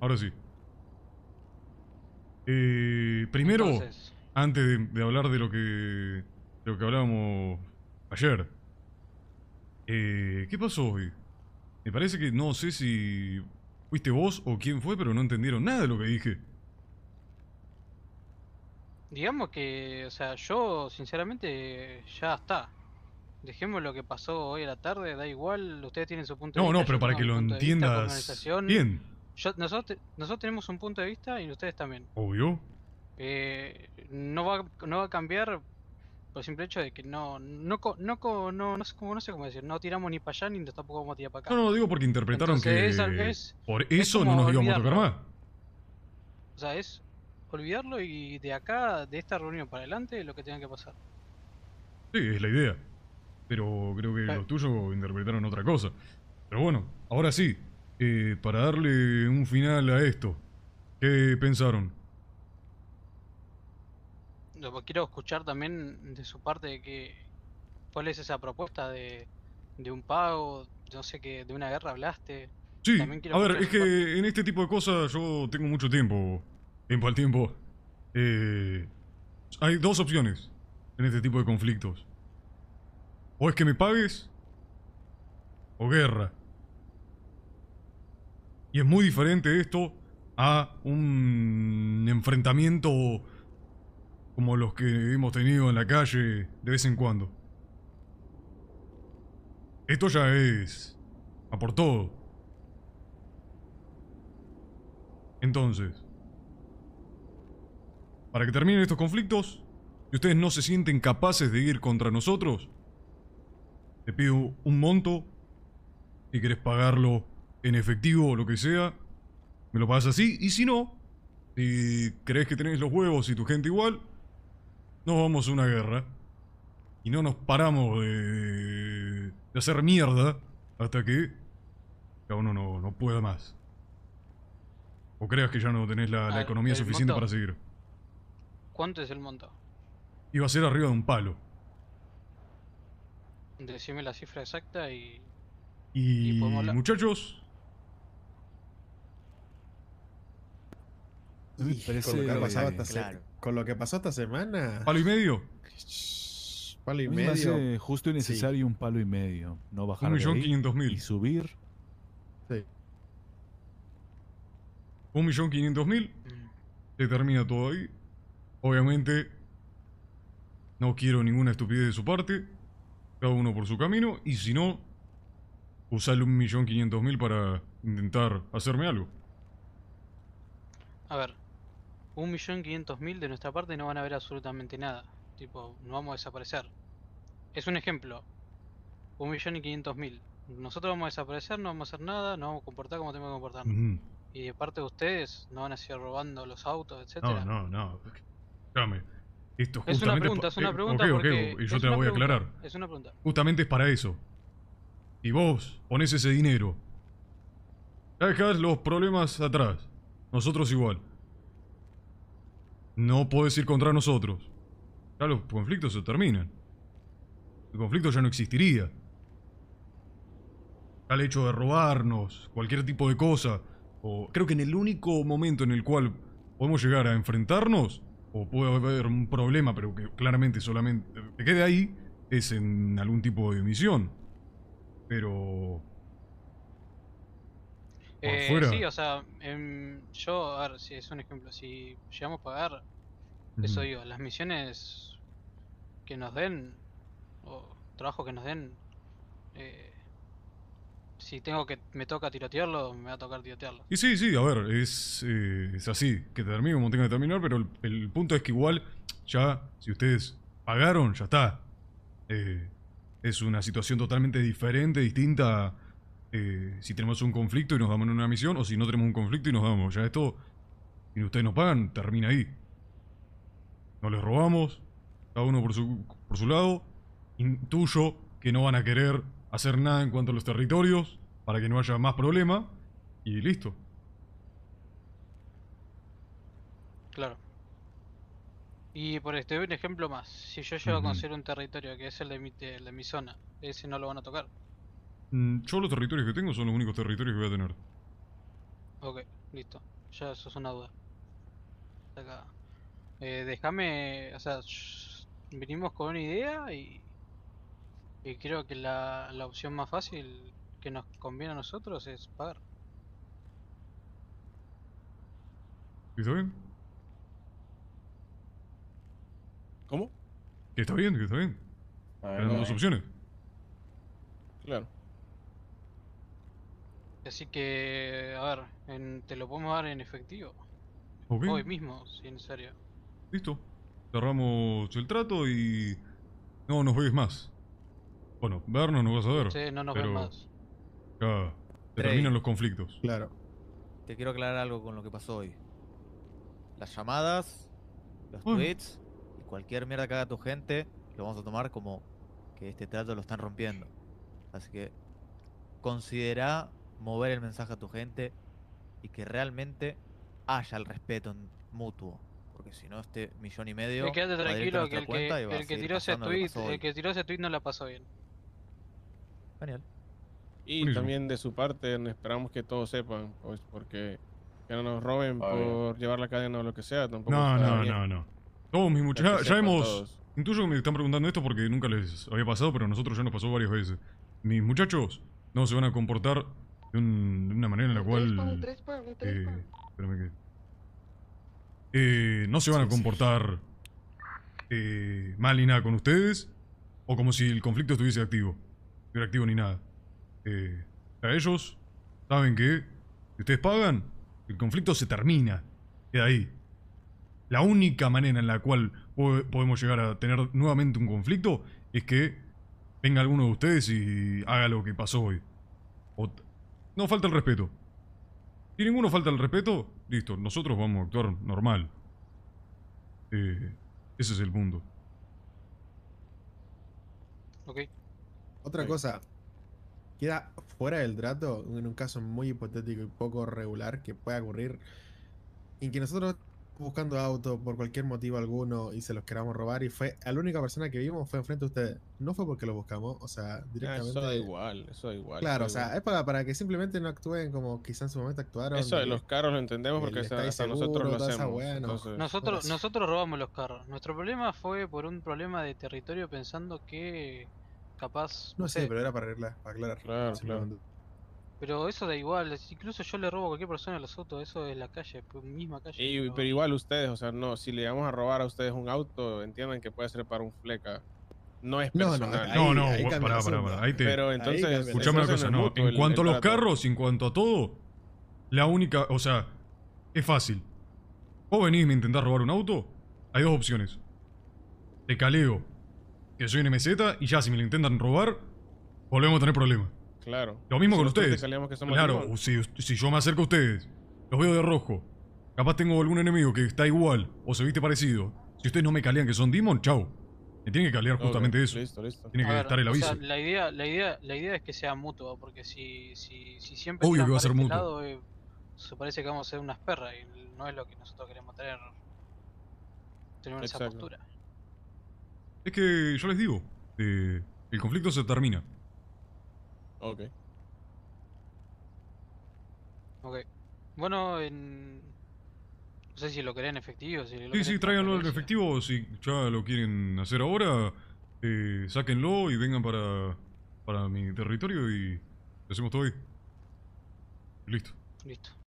Ahora sí. Eh, primero, antes de, hablar de lo que, lo que hablábamos ayer, eh, ¿qué pasó hoy? Me parece que no sé si fuiste vos o quién fue, pero no entendieron nada de lo que dije. Digamos que, o sea, yo sinceramente ya está. Dejemos lo que pasó hoy a la tarde, da igual, ustedes tienen su punto no, de vista. No, no, pero para que lo entiendas bien nosotros, nosotros tenemos un punto de vista y ustedes también. Obvio. Eh, no, va, no va a cambiar por el simple hecho de que no no no, sé cómo, no decir, no tiramos ni para allá ni tampoco vamos a tirar para acá. No, no, digo porque interpretaron que por eso no nos íbamos a tocar más. O sea, es olvidarlo y de acá, de esta reunión para adelante, lo que tenga que pasar. Sí, es la idea. Pero creo que los tuyos interpretaron otra cosa. Pero bueno, ahora sí, eh, para darle un final a esto, ¿qué pensaron? Lo quiero escuchar también de su parte que cuál es esa propuesta de, un pago, no sé qué, de una guerra hablaste. Sí, a ver, es que en este tipo de cosas yo tengo mucho tiempo, tiempo al tiempo. Eh, hay dos opciones en este tipo de conflictos. O es que me pagues o guerra. Y es muy diferente esto a un enfrentamiento como los que hemos tenido en la calle de vez en cuando. Esto ya es... a por todo. Entonces... Para que terminen estos conflictos, y ustedes no se sienten capaces de ir contra nosotros, te pido un monto si querés pagarlo en efectivo o lo que sea, me lo pagas así. Y si no, si crees que tenés los huevos y tu gente igual, nos vamos a una guerra. Y no nos paramos de, hacer mierda hasta que cada uno no, pueda más. O creas que ya no tenés la, ah, economía suficiente para seguir. ¿Cuánto es el monto? Iba a ser arriba de un palo. Decime la cifra exacta Y, y muchachos, con, lo que pasó esta semana. Palo y medio. Palo y medio. justo y necesario un palo y medio. No bajar. Un millón quinientos mil. Y subir. Un millón quinientos mil. Se termina todo ahí. Obviamente. No quiero ninguna estupidez de su parte. Cada uno por su camino. Y si no, usarle un millón quinientos mil para intentar hacerme algo. A ver, un millón quinientos mil de nuestra parte no van a ver absolutamente nada. Tipo, no vamos a desaparecer. Es un ejemplo. Un millón y quinientos mil. Nosotros vamos a desaparecer, no vamos a hacer nada, no vamos a comportar como tenemos que comportarnos. Y de parte de ustedes, no van a seguir robando los autos, etcétera. No, no, no. Espérame. Esto es una pregunta, es una pregunta. y yo te la voy a aclarar. Es una pregunta. Justamente es para eso. Y vos pones ese dinero. Ya dejás los problemas atrás. Nosotros igual. No puedes ir contra nosotros. Ya los conflictos se terminan. El conflicto ya no existiría. Ya el hecho de robarnos, cualquier tipo de cosa. O creo que en el único momento en el cual podemos llegar a enfrentarnos, o puede haber un problema, pero que claramente solamente quede ahí, es en algún tipo de misión. Pero eh, sí, o sea, em, yo, a ver, si es un ejemplo, si llegamos a pagar, eso digo, las misiones que nos den, o trabajo que nos den, eh, si tengo que, me toca tirotearlo, me va a tocar tirotearlo. Y sí, sí, a ver, es, eh, así, que termino, como tengo que terminar, pero el, punto es que igual, ya, si ustedes pagaron, ya está. es una situación totalmente diferente, distinta eh, si tenemos un conflicto y nos damos una misión, o si no tenemos un conflicto y nos damos. Ya esto, si ustedes nos pagan, termina ahí. No les robamos, cada uno por su, por su lado. Intuyo que no van a querer hacer nada en cuanto a los territorios, para que no haya más problema, y listo. Claro. Y por este, un ejemplo más. Si yo llego a conseguir un territorio que es el el de mi zona, ese no lo van a tocar. Mm, yo los territorios que tengo son los únicos territorios que voy a tener. Ok, listo. Ya eso es una duda. Acá. Eh, déjame... O sea, vinimos con una idea y... Y creo que la, la opción más fácil que nos conviene a nosotros es pagar. ¿Y está bien? ¿Cómo? Que está bien, que está bien. Tenemos dos opciones. Claro. Así que, a ver, te lo podemos dar en efectivo. Hoy mismo, si en serio Listo. Cerramos el trato y... No nos veis más. Bueno, vernos nos vas a ver. Sí, no nos pero... más. Ya, terminan los conflictos. Claro. Te quiero aclarar algo con lo que pasó hoy. Las llamadas, los tweets y cualquier mierda que haga tu gente, lo vamos a tomar como que este trato lo están rompiendo. Así que considera mover el mensaje a tu gente y que realmente haya el respeto mutuo. Porque si no, este millón y medio. Y quédate tranquilo que el que, que tiró ese tweet, el que tiró ese tweet no la pasó bien. Genial. Y también de su parte, esperamos que todos sepan, pues, porque que no nos roben por llevar la cadena o lo que sea. Tampoco no, no, no, no. Todos mis muchachos, ya, hemos. Intuyo que me están preguntando esto porque nunca les había pasado, pero a nosotros ya nos pasó varias veces. Mis muchachos no se van a comportar de, una manera en la cual... Eh, eh, no se van a comportar eh, mal ni nada con ustedes, o como si el conflicto estuviese activo, no era activo ni nada. para ellos, saben que si ustedes pagan, el conflicto se termina, queda ahí. La única manera en la cual podemos llegar a tener nuevamente un conflicto es que venga alguno de ustedes y haga lo que pasó hoy. No falta el respeto. Si ninguno falta el respeto, listo, nosotros vamos a actuar normal. Eh, ese es el mundo. Ok. Otra cosa, queda fuera del trato, en un caso muy hipotético y poco regular que pueda ocurrir, en que nosotros buscando autos por cualquier motivo alguno y se los queramos robar y fue a la única persona que vimos fue enfrente de ustedes. No fue porque lo buscamos, o sea, directamente. eso da igual, eso da igual. Claro, o sea, es para, que simplemente no actúen como quizás en su momento actuaron. Eso de los carros lo entendemos porque nosotros lo hacemos. nosotros, nosotros robamos los carros. Nuestro problema fue por un problema de territorio pensando que capaz. No, sé, pero era para arreglar, para aclarar. Claro, claro. Pero eso da igual, incluso yo le robo a cualquier persona los autos, eso es la calle, pues, misma calle. pero igual ustedes, o sea, no, si le vamos a robar a ustedes un auto, entiendan que puede ser para un fleca. No es personal. No, no, no, pará, pará, pará, Ahí te. Pero entonces. Escuchame una cosa, no. en cuanto a los carros, en cuanto a todo, la única. O sea, es fácil. Vos venís y me intentás robar un auto, hay dos opciones. Te caleo, que soy un MZ, y ya si me lo intentan robar, volvemos a tener problemas. Lo mismo con ustedes. claro, si, si, yo me acerco a ustedes, los veo de rojo. Capaz tengo algún enemigo que está igual o se viste parecido. Si ustedes no me calean que son demon, chau. Me tiene que calear justamente eso. Tiene que estar el aviso. la, idea, la, la idea es que sea mutuo, porque si, si, si siempre Obvio que va a ser este mutuo. Eh, se parece que vamos a ser unas perras y no es lo que nosotros queremos tener. Tener esa postura. Es que yo les digo, eh, el conflicto se termina. Ok. Ok. Bueno, en... no sé si lo querían en efectivo. Si sí, sí, tráiganlo en efectivo. Si ya lo quieren hacer ahora, eh, sáquenlo y vengan para, para mi territorio y hacemos todo ahí listo. Listo.